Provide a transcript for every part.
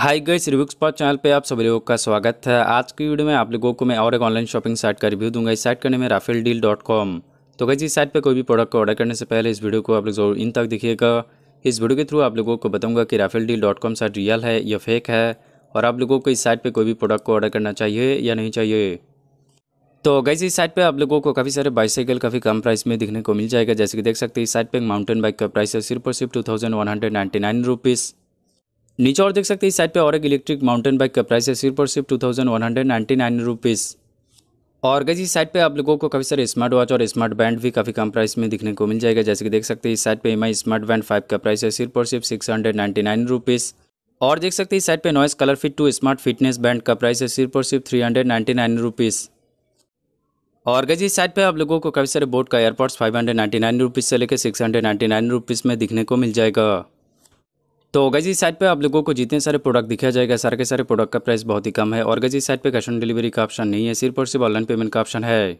हाय guys Reviewx spot channel पे आप सभी लोगों का स्वागत है आज की वीडियो में आप लोगों को मैं और एक ऑनलाइन शॉपिंग साइट का रिव्यू दूंगा इस साइट का नाम है राफेल डील डॉट कॉम तो गाइस इस साइट पे कोई भी प्रोडक्ट को ऑर्डर करने से पहले इस वीडियो को आप लोग जरूर इन तक देखिएगा इस वीडियो के थ्रू आप लोगों को बताऊँगा कि Rafale deal dot com site real है या फेक है और आप लोगों को इस साइट पर कोई भी प्रोडक्ट को ऑर्डर करना चाहिए या नहीं चाहिए तो गैस इस साइट पे आप लोगों को काफ़ी सारे बाइसाइकिल काफ़ी कम प्राइस में दिखने को मिल जाएगा जैसे कि देख सकते हैं इस साइट पे माउंटेन बाइक का प्राइस है सिर्फ और सिर्फ two thousand one hundred ninety nine rupees नीचे और देख सकते हैं इस साइड पे और एक इलेक्ट्रिक माउंटेन बाइक का प्राइस है सिर्फ और सिर्फ two thousand one hundred ninety nine rupees और गई इस साइड पे आप लोगों को काफ़ी सारे स्मार्ट वॉच और स्मार्ट बैंड भी काफ़ी कम प्राइस में दिखने को मिल जाएगा जैसे कि देख सकते हैं इस साइड पे एम स्मार्ट बैंड फाइव का प्राइस है सिर्फ और सिर्फ सिक्स हंड्रेड नाइन रुपीज़ और देख सकते हैं इस साइड पे noise colour fit two smart fitness band का प्राइस है सिर्फ और सिर्फ three hundred ninety nine rupees और गई इस साइड पे आप लोगों को काफ़ी सारे बोट का airports five hundred ninety nine rupees से लेकर six hundred ninety nine rupees में दिखने को मिल जाएगा तो गज इस साइट पे आप लोगों को जितने सारे प्रोडक्ट दिखाया जाएगा सारे के सारे प्रोडक्ट का प्राइस बहुत ही कम है और गज इस साइट पे कैश ऑन डिलीवरी का ऑप्शन नहीं है सिर्फ और सिर्फ ऑनलाइन पेमेंट का ऑप्शन है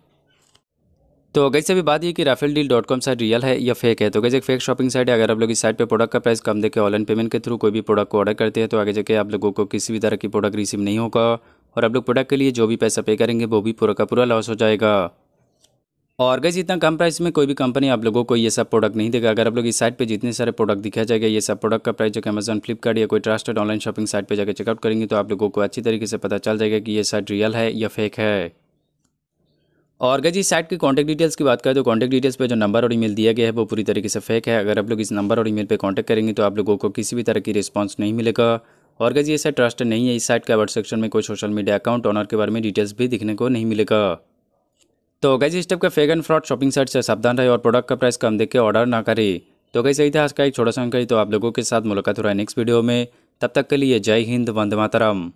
तो से अभी बात ये कि Rafale deal dot com site real है या फेक है तो गैस एक फेक शॉपिंग साइट है अगर आप लोग इस साइट पे प्रोडक्ट का प्राइस कम देकर ऑनलाइन पेमेंट के थ्रू कोई भी प्रोडक्ट को ऑर्डर करते हैं तो आगे जाके आप लोगों को किसी भी तरह की प्रोडक्ट रिसीव नहीं होगा और आप लोग प्रोडक्ट के लिए जो भी पैसा पे करेंगे वो भी पूरा का पूरा लॉस हो जाएगा और गई इतना कम प्राइस में कोई भी कंपनी आप लोगों को ये सब प्रोडक्ट नहीं देगा अगर आप लोग इस साइट पे जितने सारे प्रोडक्ट दिखाया जाएगा ये सब प्रोडक्ट का प्राइस जो कि अमेजन फ्लिपकार्ट या कोई ट्रस्टेड ऑनलाइन शॉपिंग साइट पे जाकर चेकआउट करेंगे तो आप लोगों को अच्छी तरीके से पता चल जाएगा कि ये साइट रियल है या फेक है और अगर जी साइट की कॉन्टैक्ट डिटेल्स की बात करें तो कॉन्टैक्ट डिटेल्स पे जो नंबर और ईमेल दिया गया है वो पूरी तरीके से फेक है अगर आप लोग इस नंबर और ईमेल पे कॉन्टैक्ट करेंगे तो आप लोगों को किसी भी तरह की रिस्पांस नहीं मिलेगा और अगर जी ये साइट ट्रस्ट नहीं है इस साइट के अवर्ड सेक्शन में कोई सोशल मीडिया अकाउंट ऑनर के बारे में डिटेल्स भी दिखने को नहीं मिलेगा तो कैसे इस टाइप का fake and fraud shopping site से सावधान रहे और प्रोडक्ट का प्राइस कम देख के ऑर्डर ना करें तो कैसे यही था आज का एक छोटा सा तो आप लोगों के साथ मुलाकात हो रहा है नेक्स्ट वीडियो में तब तक के लिए जय हिंद वंदे मातरम